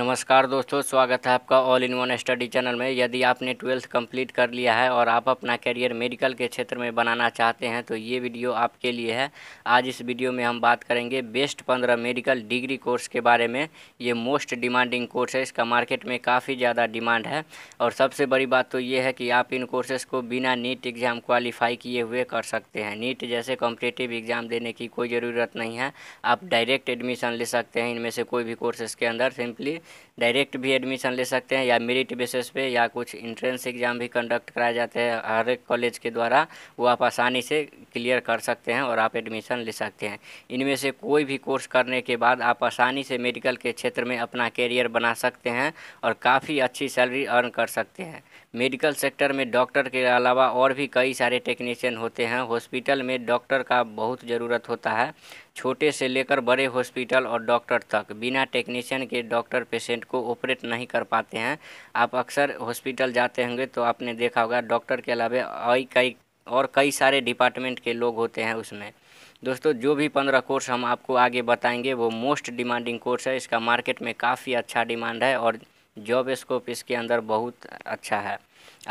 नमस्कार दोस्तों स्वागत है आपका all in one study channel में यदि आपने ट्वेल्थ कंप्लीट कर लिया है और आप अपना करियर मेडिकल के क्षेत्र में बनाना चाहते हैं तो ये वीडियो आपके लिए है आज इस वीडियो में हम बात करेंगे बेस्ट पंद्रह मेडिकल डिग्री कोर्स के बारे में ये मोस्ट डिमांडिंग कोर्स है इसका मार्केट में काफ़ी ज़्यादा डिमांड है और सबसे बड़ी बात तो ये है कि आप इन कोर्सेस को बिना नीट एग्ज़ाम क्वालिफाई किए हुए कर सकते हैं नीट जैसे कॉम्पिटेटिव एग्ज़ाम देने की कोई ज़रूरत नहीं है आप डायरेक्ट एडमिशन ले सकते हैं इनमें से कोई भी कोर्सेस के अंदर सिंपली डायरेक्ट भी एडमिशन ले सकते हैं या मेरिट बेसिस पे या कुछ इंट्रेंस एग्ज़ाम भी कंडक्ट कराए जाते हैं हर एक कॉलेज के द्वारा वो आप आसानी से क्लियर कर सकते हैं और आप एडमिशन ले सकते हैं इनमें से कोई भी कोर्स करने के बाद आप आसानी से मेडिकल के क्षेत्र में अपना कैरियर बना सकते हैं और काफ़ी अच्छी सैलरी अर्न कर सकते हैं मेडिकल सेक्टर में डॉक्टर के अलावा और भी कई सारे टेक्नीशियन होते हैं हॉस्पिटल में डॉक्टर का बहुत ज़रूरत होता है छोटे से लेकर बड़े हॉस्पिटल और डॉक्टर तक बिना टेक्नीशियन के डॉक्टर पेशेंट को ऑपरेट नहीं कर पाते हैं आप अक्सर हॉस्पिटल जाते होंगे तो आपने देखा होगा डॉक्टर के अलावा और कई और कई सारे डिपार्टमेंट के लोग होते हैं उसमें दोस्तों जो भी पंद्रह कोर्स हम आपको आगे बताएंगे वो मोस्ट डिमांडिंग कोर्स है इसका मार्केट में काफ़ी अच्छा डिमांड है और जॉब स्कोप इसके अंदर बहुत अच्छा है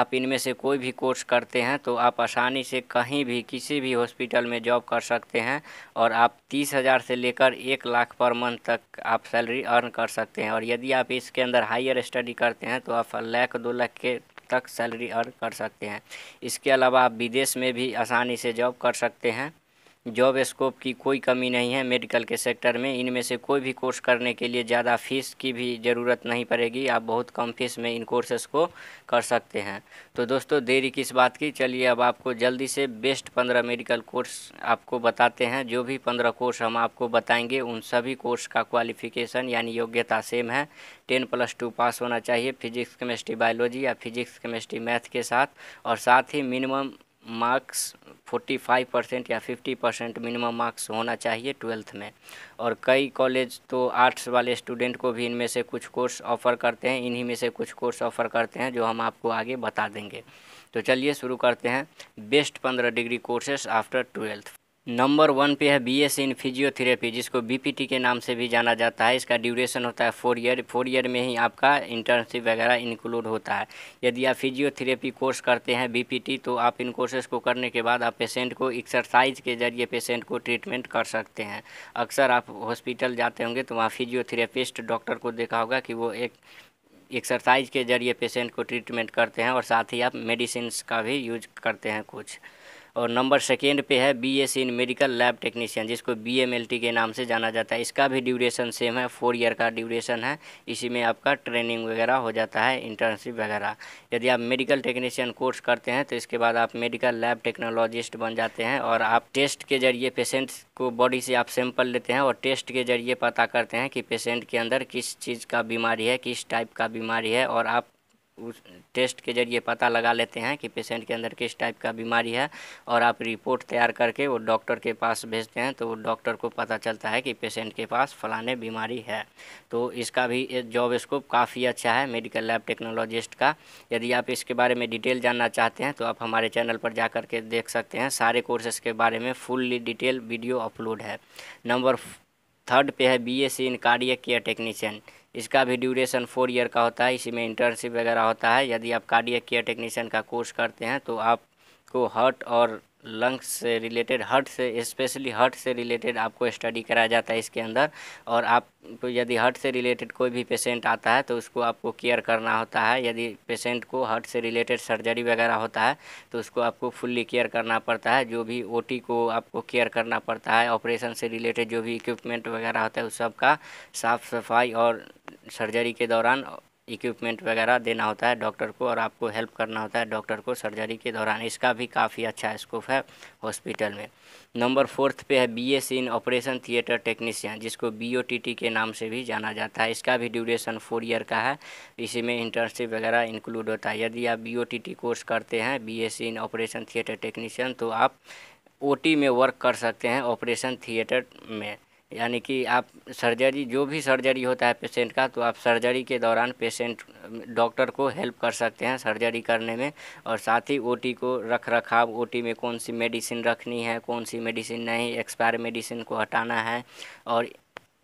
आप इनमें से कोई भी कोर्स करते हैं तो आप आसानी से कहीं भी किसी भी हॉस्पिटल में जॉब कर सकते हैं और आप तीस हज़ार से लेकर एक लाख पर मंथ तक आप सैलरी अर्न कर सकते हैं और यदि आप इसके अंदर हायर स्टडी करते हैं तो आप लाख दो लाख के तक सैलरी अर्न कर सकते हैं इसके अलावा आप विदेश में भी आसानी से जॉब कर सकते हैं जॉब स्कोप की कोई कमी नहीं है मेडिकल के सेक्टर में इनमें से कोई भी कोर्स करने के लिए ज़्यादा फीस की भी ज़रूरत नहीं पड़ेगी आप बहुत कम फीस में इन कोर्सेस को कर सकते हैं तो दोस्तों देरी किस बात की चलिए अब आपको जल्दी से बेस्ट पंद्रह मेडिकल कोर्स आपको बताते हैं जो भी पंद्रह कोर्स हम आपको बताएंगे उन सभी कोर्स का क्वालिफिकेशन यानी योग्यता सेम है टेन प्लस टू पास होना चाहिए फिजिक्स केमिस्ट्री बायोलॉजी या फिजिक्स केमिस्ट्री मैथ के साथ और साथ ही मिनिमम मार्क्स 45 परसेंट या 50 परसेंट मिनिमम मार्क्स होना चाहिए ट्वेल्थ में और कई कॉलेज तो आर्ट्स वाले स्टूडेंट को भी इनमें से कुछ कोर्स ऑफ़र करते हैं इन्हीं में से कुछ कोर्स ऑफ़र करते हैं जो हम आपको आगे बता देंगे तो चलिए शुरू करते हैं बेस्ट पंद्रह degree courses after twelfth number one पे है बीएससी इन फिजियोथेरेपी जिसको बीपीटी के नाम से भी जाना जाता है इसका ड्यूरेशन होता है फोर ईयर फोर ईयर में ही आपका इंटर्नशिप वगैरह इंक्लूड होता है यदि आप फिजियोथेरेपी कोर्स करते हैं बीपीटी तो आप इन कोर्सेज को करने के बाद आप पेशेंट को एक्सरसाइज के जरिए पेशेंट को ट्रीटमेंट कर सकते हैं अक्सर आप हॉस्पिटल जाते होंगे तो वहाँ फिजियोथेरेपिस्ट डॉक्टर को देखा होगा कि वो एक एक्सरसाइज के जरिए पेशेंट को ट्रीटमेंट करते हैं और साथ ही आप मेडिसिन का भी यूज करते हैं कुछ और नंबर सेकेंड पे है B S in medical lab technician जिसको बी एम एल टी के नाम से जाना जाता है इसका भी ड्यूरेशन सेम है फोर ईयर का ड्यूरेशन है इसी में आपका ट्रेनिंग वगैरह हो जाता है इंटर्नशिप वगैरह यदि आप मेडिकल टेक्नीशियन कोर्स करते हैं तो इसके बाद आप मेडिकल लैब टेक्नोलॉजिस्ट बन जाते हैं और आप टेस्ट के जरिए पेशेंट को बॉडी से आप सैंपल लेते हैं और टेस्ट के जरिए पता करते हैं कि पेशेंट के अंदर किस चीज़ का बीमारी है किस टाइप का बीमारी है और आप उस टेस्ट के जरिए पता लगा लेते हैं कि पेशेंट के अंदर किस टाइप का बीमारी है और आप रिपोर्ट तैयार करके वो डॉक्टर के पास भेजते हैं तो वो डॉक्टर को पता चलता है कि पेशेंट के पास फलाने बीमारी है तो इसका भी जॉब स्कोप काफ़ी अच्छा है मेडिकल लैब टेक्नोलॉजिस्ट का यदि आप इसके बारे में डिटेल जानना चाहते हैं तो आप हमारे चैनल पर जा के देख सकते हैं सारे कोर्सेज़ के बारे में फुल्ली डिटेल वीडियो अपलोड है नंबर थर्ड पे है B S in cardiac care technician इसका भी ड्यूरेशन फोर ईयर का होता है इसी में इंटर्नशिप वगैरह होता है यदि आप कार्डियक केयर टेक्नीशियन का कोर्स करते हैं तो आपको हार्ट और लंग्स से रिलेटेड हर्ट से स्पेशली हर्ट से रिलेटेड आपको स्टडी कराया जाता है इसके अंदर और आप तो यदि हर्ट से रिलेटेड कोई भी पेशेंट आता है तो उसको आपको केयर करना होता है यदि पेशेंट को हर्ट से रिलेटेड सर्जरी वगैरह होता है तो उसको आपको फुल्ली केयर करना पड़ता है जो भी ओटी को आपको केयर करना पड़ता है ऑपरेशन से रिलेटेड जो भी इक्विपमेंट वगैरह होता है उस सब का साफ़ सफाई और सर्जरी के दौरान इक्विपमेंट वगैरह देना होता है डॉक्टर को और आपको हेल्प करना होता है डॉक्टर को सर्जरी के दौरान इसका भी काफ़ी अच्छा स्कोप है हॉस्पिटल में नंबर फोर्थ पे है B S in operation theatre technician जिसको बी ओ टी टी के नाम से भी जाना जाता है इसका भी ड्यूरेशन फोर ईयर का है इसी में इंटर्नशिप वगैरह इंक्लूड होता है यदि आप B O T T course करते हैं B S in operation theatre technician तो आप ओ टी में वर्क कर सकते हैं ऑपरेशन थिएटर में यानी कि आप सर्जरी जो भी सर्जरी होता है पेशेंट का तो आप सर्जरी के दौरान पेशेंट डॉक्टर को हेल्प कर सकते हैं सर्जरी करने में और साथ ही ओटी को रख रखाव ओटी में कौन सी मेडिसिन रखनी है कौन सी मेडिसिन नहीं एक्सपायर मेडिसिन को हटाना है और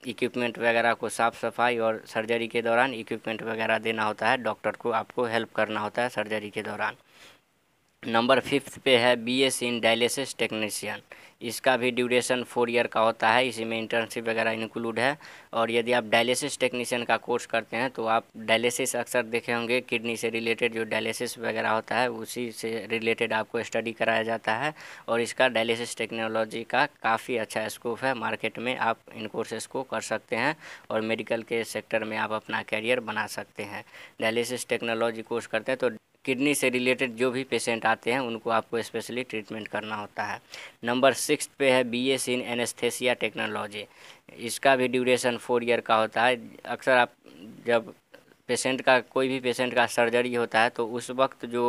इक्विपमेंट वगैरह को साफ़ सफाई और सर्जरी के दौरान इक्विपमेंट वगैरह देना होता है डॉक्टर को आपको हेल्प करना होता है सर्जरी के दौरान नंबर फिफ्थ पे है B S in dialysis technician इसका भी ड्यूरेशन फोर ईयर का होता है इसी में इंटर्नशिप वगैरह इंक्लूड है और यदि आप डायलिसिस टेक्नीशियन का कोर्स करते हैं तो आप डायलिसिस अक्सर देखे होंगे किडनी से रिलेटेड जो डायलिसिस वगैरह होता है उसी से रिलेटेड आपको स्टडी कराया जाता है और इसका डायलिसिस टेक्नोलॉजी का काफ़ी अच्छा स्कोप है मार्केट में आप इन कोर्सेस को कर सकते हैं और मेडिकल के सेक्टर में आप अपना कैरियर बना सकते हैं डायलिसिस टेक्नोलॉजी कोर्स करते हैं तो किडनी से रिलेटेड जो भी पेशेंट आते हैं उनको आपको स्पेशली ट्रीटमेंट करना होता है नंबर सिक्स पे है B S in anaesthesia technology इसका भी ड्यूरेशन फोर ईयर का होता है अक्सर आप जब पेशेंट का कोई भी पेशेंट का सर्जरी होता है तो उस वक्त जो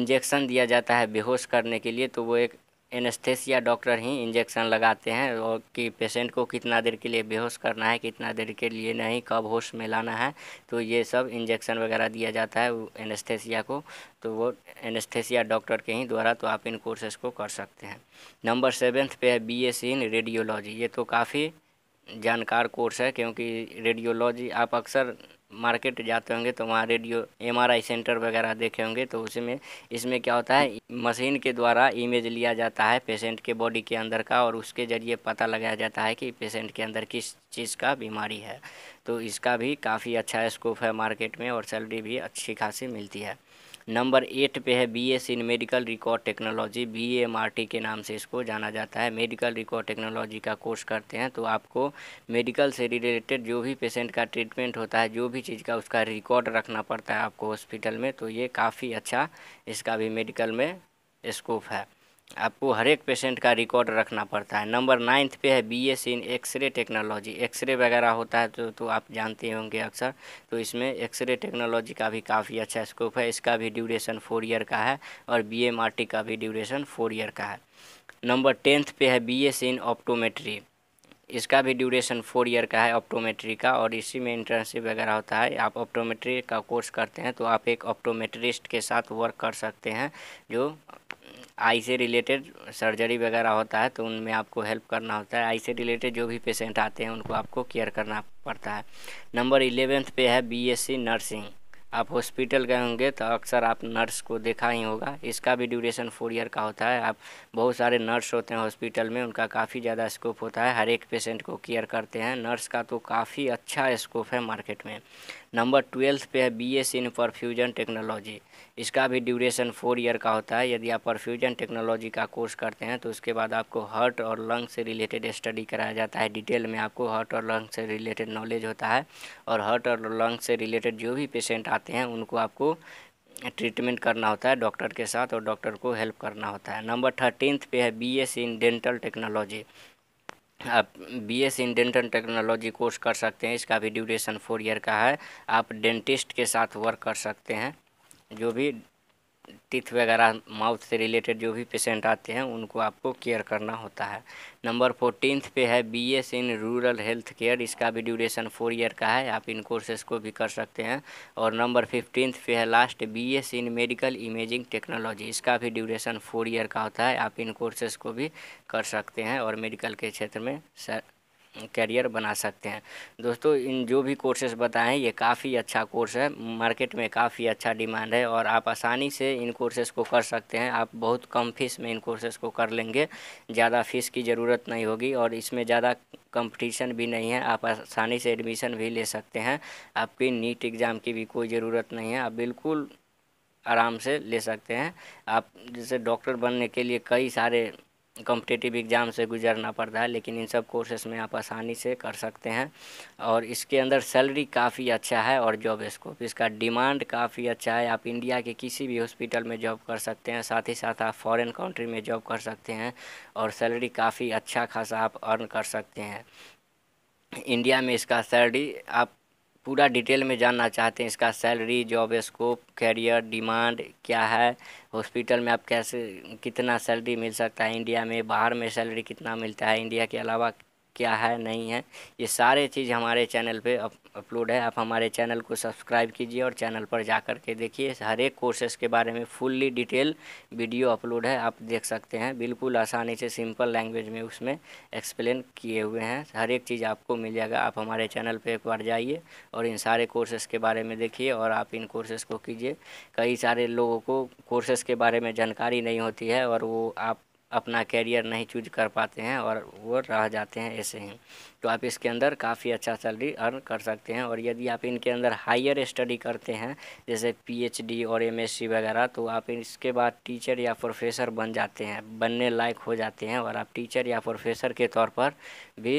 इंजेक्शन दिया जाता है बेहोश करने के लिए तो वो एक एनेस्थेसिया डॉक्टर ही इंजेक्शन लगाते हैं और कि पेशेंट को कितना देर के लिए बेहोश करना है कितना देर के लिए नहीं कब होश में लाना है तो ये सब इंजेक्शन वगैरह दिया जाता है एनेस्थेसिया को तो वो एनेस्थेसिया डॉक्टर के ही द्वारा तो आप इन कोर्सेस को कर सकते हैं नंबर सेवेंथ पे है B S e in radiology ये तो काफ़ी जानकार कोर्स है क्योंकि रेडियोलॉजी आप अक्सर मार्केट जाते होंगे तो वहाँ रेडियो एमआरआई सेंटर वगैरह देखे होंगे तो उसमें इसमें क्या होता है मशीन के द्वारा इमेज लिया जाता है पेशेंट के बॉडी के अंदर का और उसके ज़रिए पता लगाया जाता है कि पेशेंट के अंदर किस चीज़ का बीमारी है तो इसका भी काफ़ी अच्छा स्कोप है मार्केट में और सैलरी भी अच्छी खासी मिलती है नंबर एट पे है S in medical record technology BMRT के नाम से इसको जाना जाता है मेडिकल रिकॉर्ड टेक्नोलॉजी का कोर्स करते हैं तो आपको मेडिकल से रिलेटेड जो भी पेशेंट का ट्रीटमेंट होता है जो भी चीज़ का उसका रिकॉर्ड रखना पड़ता है आपको हॉस्पिटल में तो ये काफ़ी अच्छा इसका भी मेडिकल में स्कोप है आपको हर एक पेशेंट का रिकॉर्ड रखना पड़ता है नंबर नाइन्थ पे है B S in X-ray technology X-ray वगैरह होता है तो तो आप जानते होंगे अक्सर तो इसमें एक्सरे टेक्नोलॉजी का भी काफ़ी अच्छा स्कोप है इसका भी ड्यूरेशन फोर ईयर का है और बी एम आर टी का भी ड्यूरेशन फोर ईयर का है नंबर टेंथ पे है बी एस इन ऑप्टोमेट्री इसका भी ड्यूरेशन फोर ईयर का है ऑप्टोमेट्री का और इसी में इंटर्नशिप वगैरह होता है आप ऑप्टोमेट्री का कोर्स करते हैं तो आप एक ऑप्टोमेट्रिस्ट के साथ वर्क कर सकते हैं जो आई से रिलेटेड सर्जरी वगैरह होता है तो उनमें आपको हेल्प करना होता है आई से रिलेटेड जो भी पेशेंट आते हैं उनको आपको केयर करना पड़ता है नंबर इलेवेंथ पे है बीएससी नर्सिंग आप हॉस्पिटल गए होंगे तो अक्सर आप नर्स को देखा ही होगा इसका भी ड्यूरेशन फोर ईयर का होता है आप बहुत सारे नर्स होते हैं हॉस्पिटल में उनका काफ़ी ज़्यादा स्कोप होता है हर एक पेशेंट को केयर करते हैं नर्स का तो काफ़ी अच्छा स्कोप है मार्केट में नंबर ट्वेल्थ पे है B S in perfusion technology इसका भी ड्यूरेशन फोर ईयर का होता है यदि आप परफ्यूजन टेक्नोलॉजी का कोर्स करते हैं तो उसके बाद आपको हार्ट और लंग से रिलेटेड स्टडी कराया जाता है डिटेल में आपको हार्ट और लंग से रिलेटेड नॉलेज होता है और हार्ट और लंग से रिलेटेड जो भी पेशेंट आते हैं उनको आपको ट्रीटमेंट करना होता है डॉक्टर के साथ और डॉक्टर को हेल्प करना होता है नंबर थर्टीनथ पे है B S in dental technology आप B S in dental technology course कर सकते हैं इसका भी ड्यूरेशन फोर ईयर का है आप डेंटिस्ट के साथ वर्क कर सकते हैं जो भी टीथ वगैरह माउथ से रिलेटेड जो भी पेशेंट आते हैं उनको आपको केयर करना होता है नंबर फोर्टीनथ पे है B S in rural health care इसका भी ड्यूरेशन फोर ईयर का है आप इन कोर्सेज को भी कर सकते हैं और नंबर फिफ्टीनथ पे है last B S in medical imaging technology इसका भी ड्यूरेशन फोर ईयर का होता है आप इन कोर्सेज को भी कर सकते हैं और मेडिकल के क्षेत्र में सर कैरियर बना सकते हैं दोस्तों इन जो भी कोर्सेज बताएं ये काफ़ी अच्छा कोर्स है मार्केट में काफ़ी अच्छा डिमांड है और आप आसानी से इन कोर्सेज़ को कर सकते हैं आप बहुत कम फीस में इन कोर्सेज को कर लेंगे ज़्यादा फीस की ज़रूरत नहीं होगी और इसमें ज़्यादा कंपटीशन भी नहीं है आप आसानी से एडमिशन भी ले सकते हैं आपकी नीट एग्ज़ाम की भी कोई ज़रूरत नहीं है आप बिल्कुल आराम से ले सकते हैं आप जैसे डॉक्टर बनने के लिए कई सारे कॉम्पिटेटिव एग्ज़ाम से गुजरना पड़ता है लेकिन इन सब कोर्सेस में आप आसानी से कर सकते हैं और इसके अंदर सैलरी काफ़ी अच्छा है और जॉब स्कोप इसका डिमांड काफ़ी अच्छा है आप इंडिया के किसी भी हॉस्पिटल में जॉब कर सकते हैं साथ ही साथ आप फॉरेन कंट्री में जॉब कर सकते हैं और सैलरी काफ़ी अच्छा खासा आप अर्न कर सकते हैं इंडिया में इसका सैलरी आप पूरा डिटेल में जानना चाहते हैं इसका salary job scope career demand क्या है हॉस्पिटल में आप कैसे कितना सैलरी मिल सकता है इंडिया में बाहर में सैलरी कितना मिलता है इंडिया के अलावा क्या है नहीं है ये सारे चीज़ हमारे चैनल पे अप, अपलोड है आप हमारे चैनल को सब्सक्राइब कीजिए और चैनल पर जा कर के देखिए हर एक कोर्सेस के बारे में फुल्ली डिटेल वीडियो अपलोड है आप देख सकते हैं बिल्कुल आसानी से सिंपल लैंग्वेज में उसमें एक्सप्लेन किए हुए हैं हर एक चीज़ आपको मिल जाएगा आप हमारे चैनल पर एक बार जाइए और इन सारे कोर्सेस के बारे में देखिए और आप इन कोर्सेस को कीजिए कई सारे लोगों को कोर्सेस के बारे में जानकारी नहीं होती है और वो आप अपना कैरियर नहीं चूज कर पाते हैं और वो रह जाते हैं ऐसे ही तो आप इसके अंदर काफ़ी अच्छा सैलरी अर्न कर सकते हैं और यदि आप इनके अंदर हायर स्टडी करते हैं जैसे पीएचडी और एमएससी वगैरह तो आप इसके बाद टीचर या प्रोफेसर बन जाते हैं बनने लायक हो जाते हैं और आप टीचर या प्रोफेसर के तौर पर भी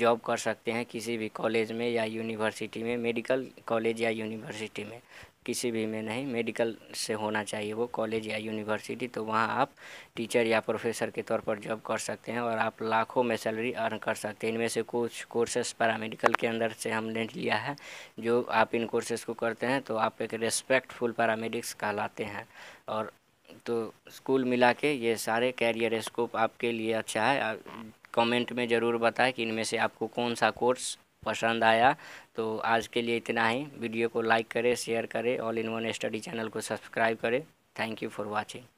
जॉब कर सकते हैं किसी भी कॉलेज में या यूनिवर्सिटी में मेडिकल कॉलेज या यूनिवर्सिटी में किसी भी में नहीं मेडिकल से होना चाहिए वो कॉलेज या यूनिवर्सिटी तो वहाँ आप टीचर या प्रोफेसर के तौर पर जॉब कर सकते हैं और आप लाखों में सैलरी अर्न कर सकते हैं इनमें से कुछ कोर्सेस पैरामेडिकल के अंदर से हमने लिया है जो आप इन कोर्सेस को करते हैं तो आप एक रेस्पेक्टफुल पैरामेडिक्स कहलाते हैं और तो स्कूल मिला के ये सारे कैरियर स्कोप आपके लिए अच्छा है कमेंट में ज़रूर बताएं कि इनमें से आपको कौन सा कोर्स पसंद आया तो आज के लिए इतना ही वीडियो को लाइक करें शेयर करें all in one study channel को सब्सक्राइब करें थैंक यू फॉर वॉचिंग